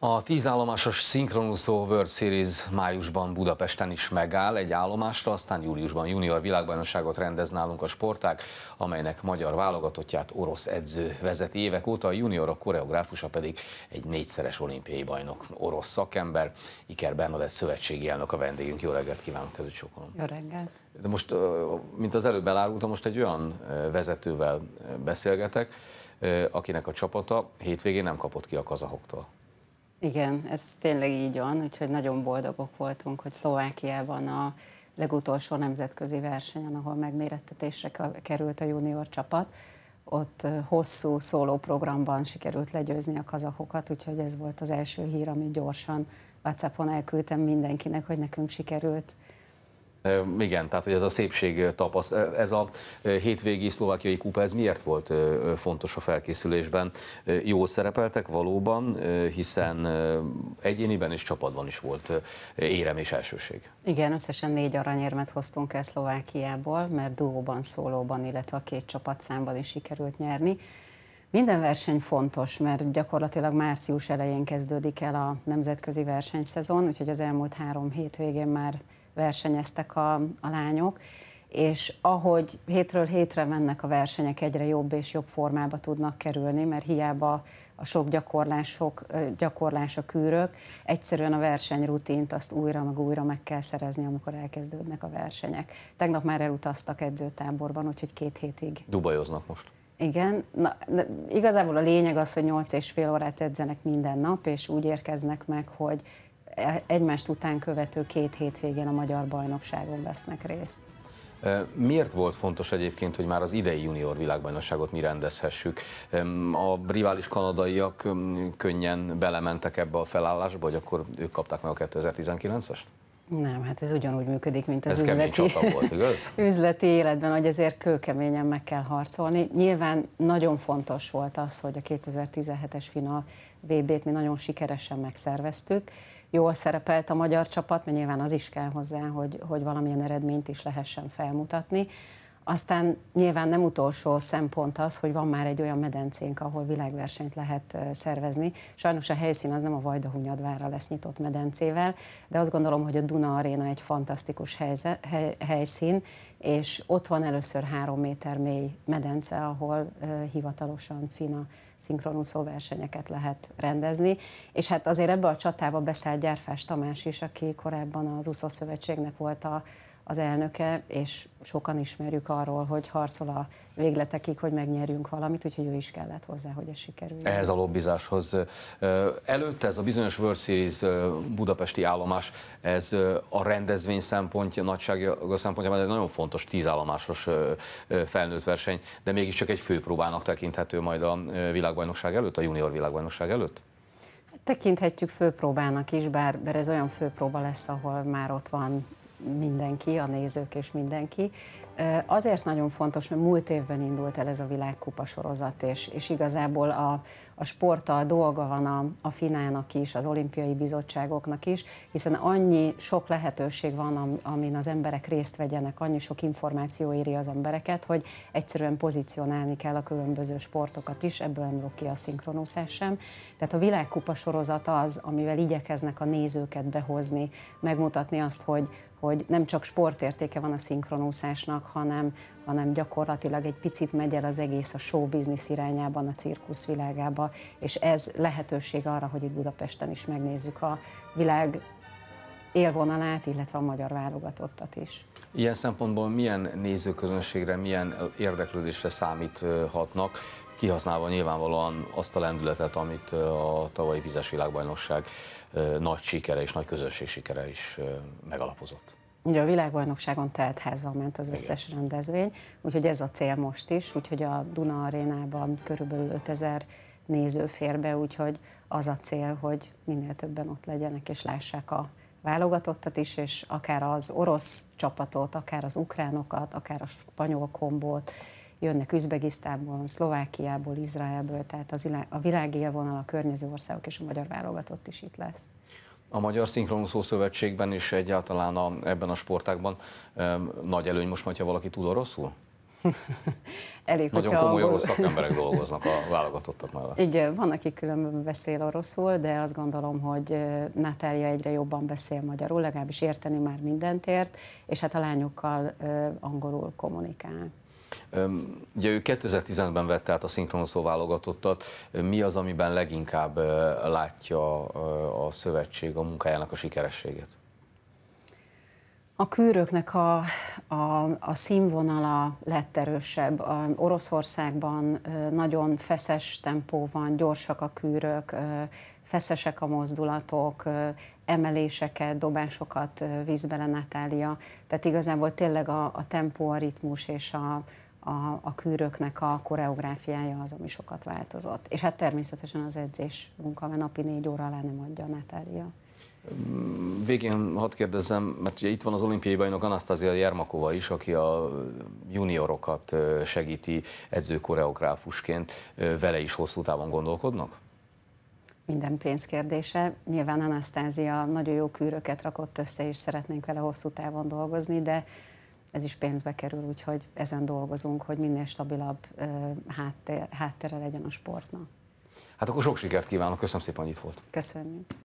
A tízállomásos szinkronuszó World Series májusban Budapesten is megáll egy állomásra, aztán júliusban junior világbajnokságot rendez nálunk a sporták, amelynek magyar válogatottját orosz edző vezeti évek óta, a juniorok koreográfusa pedig egy négyszeres olimpiai bajnok orosz szakember, Iker Bernadett szövetségi elnök a vendégünk. Jó reggelt kívánok, kezdjük Jó reggelt. De most, mint az előbb elárultam, most egy olyan vezetővel beszélgetek, akinek a csapata hétvégén nem kapott ki a kazahoktól. Igen, ez tényleg így van, úgyhogy nagyon boldogok voltunk, hogy Szlovákiában a legutolsó nemzetközi versenyen, ahol megmérettetésre került a junior csapat, ott hosszú szóló programban sikerült legyőzni a kazahokat, úgyhogy ez volt az első hír, amit gyorsan WhatsAppon elküldtem mindenkinek, hogy nekünk sikerült igen, tehát hogy ez a szépség tapaszt, ez a hétvégi szlovákiai kupa, ez miért volt fontos a felkészülésben? Jó szerepeltek valóban, hiszen egyéniben és csapatban is volt érem és elsőség. Igen, összesen négy aranyérmet hoztunk el Szlovákiából, mert duóban, szólóban, illetve a két csapat számban is sikerült nyerni. Minden verseny fontos, mert gyakorlatilag március elején kezdődik el a nemzetközi versenyszezon, úgyhogy az elmúlt három hétvégén már versenyeztek a, a lányok, és ahogy hétről hétre mennek a versenyek, egyre jobb és jobb formába tudnak kerülni, mert hiába a sok gyakorlások, gyakorlás a kűrök, egyszerűen a versenyrutint azt újra meg újra meg kell szerezni, amikor elkezdődnek a versenyek. Tegnap már elutaztak edzőtáborban, úgyhogy két hétig. Dubajoznak most. Igen, na, de igazából a lényeg az, hogy 8 és fél órát edzenek minden nap, és úgy érkeznek meg, hogy egymást után követő két hétvégén a Magyar Bajnokságon vesznek részt. Miért volt fontos egyébként, hogy már az idei junior világbajnokságot mi rendezhessük? A rivális kanadaiak könnyen belementek ebbe a felállásba, hogy akkor ők kapták meg a 2019-est? Nem, hát ez ugyanúgy működik, mint az ez üzleti, volt, igaz? üzleti életben, hogy ezért kőkeményen meg kell harcolni. Nyilván nagyon fontos volt az, hogy a 2017-es final VB-t mi nagyon sikeresen megszerveztük, jól szerepelt a magyar csapat, mert nyilván az is kell hozzá, hogy, hogy valamilyen eredményt is lehessen felmutatni. Aztán nyilván nem utolsó szempont az, hogy van már egy olyan medencénk, ahol világversenyt lehet szervezni. Sajnos a helyszín az nem a Vajdahunyadvára lesz nyitott medencével, de azt gondolom, hogy a Duna Aréna egy fantasztikus helyze, hely, helyszín, és ott van először három méter mély medence, ahol uh, hivatalosan fina szinkronuszó versenyeket lehet rendezni. És hát azért ebbe a csatába beszállt Gyárfás Tamás is, aki korábban az Úszószövetségnek volt a az elnöke, és sokan ismerjük arról, hogy harcol a végletekig, hogy megnyerjünk valamit, úgyhogy ő is kellett hozzá, hogy ez sikerüljön. Ehhez a lobbizáshoz. Előtte ez a bizonyos World Series budapesti állomás, ez a rendezvény szempontja, nagysága szempontjában egy nagyon fontos tízállomásos felnőtt verseny, de mégiscsak egy főpróbának tekinthető majd a világbajnokság előtt, a junior világbajnokság előtt? Tekinthetjük főpróbának is, bár, bár ez olyan főpróba lesz, ahol már ott van mindenki, a nézők és mindenki. Azért nagyon fontos, mert múlt évben indult el ez a világkupa sorozat, és, és igazából a, a sporttal dolga van a, a finának is, az olimpiai bizottságoknak is, hiszen annyi sok lehetőség van, amin az emberek részt vegyenek, annyi sok információ éri az embereket, hogy egyszerűen pozícionálni kell a különböző sportokat is, ebből nem ki a szinkronúszás sem. Tehát a világkupa sorozat az, amivel igyekeznek a nézőket behozni, megmutatni azt, hogy, hogy nem csak sportértéke van a szinkronúszásnak, hanem, hanem gyakorlatilag egy picit megy el az egész a show business irányában, a cirkusz világába, és ez lehetőség arra, hogy itt Budapesten is megnézzük a világ élvonalát, illetve a magyar válogatottat is. Ilyen szempontból milyen nézőközönségre, milyen érdeklődésre számíthatnak? kihasználva nyilvánvalóan azt a lendületet, amit a tavalyi vizes világbajnokság nagy sikere és nagy közösség sikere is megalapozott. Ugye a világbajnokságon házzal ment az összes Igen. rendezvény, úgyhogy ez a cél most is, úgyhogy a Duna arénában körülbelül 5000 néző fér be, úgyhogy az a cél, hogy minél többen ott legyenek és lássák a válogatottat is, és akár az orosz csapatot, akár az ukránokat, akár a spanyol kombót, jönnek Üzbegisztából, Szlovákiából, Izraelből, tehát az ilá- a élvonal, a környező országok és a magyar válogatott is itt lesz. A Magyar Szinkronuszó Szövetségben is egyáltalán a, ebben a sportákban öm, nagy előny most, hogyha valaki tud oroszul? Elég, Nagyon komoly orosz szakemberek dolgoznak a válogatottak mellett. Igen, van, aki különben beszél oroszul, de azt gondolom, hogy Natália egyre jobban beszél magyarul, legalábbis érteni már mindent ért, és hát a lányokkal angolul kommunikál. Ugye ő 2010 ben vette át a szinkronoszó válogatottat. Mi az, amiben leginkább látja a szövetség a munkájának a sikerességét? A kőröknek a, a, a színvonala lett erősebb. A Oroszországban nagyon feszes tempó van, gyorsak a kűrök, feszesek a mozdulatok, emeléseket, dobásokat víz bele Natália. Tehát igazából tényleg a, a tempó, a ritmus és a, a, a kűröknek a koreográfiája az, ami sokat változott. És hát természetesen az edzés munka, mert napi négy óra alá nem adja a Natália. Végén hadd kérdezzem, mert ugye itt van az olimpiai bajnok Anasztázia Jermakova is, aki a juniorokat segíti edzőkoreográfusként. Vele is hosszú távon gondolkodnak? Minden pénz kérdése. Nyilván Anasztázia nagyon jó kűröket rakott össze, és szeretnénk vele hosszú távon dolgozni, de ez is pénzbe kerül, úgyhogy ezen dolgozunk, hogy minél stabilabb háttér, háttere legyen a sportnak. Hát akkor sok sikert kívánok, köszönöm szépen, hogy itt volt. Köszönjük.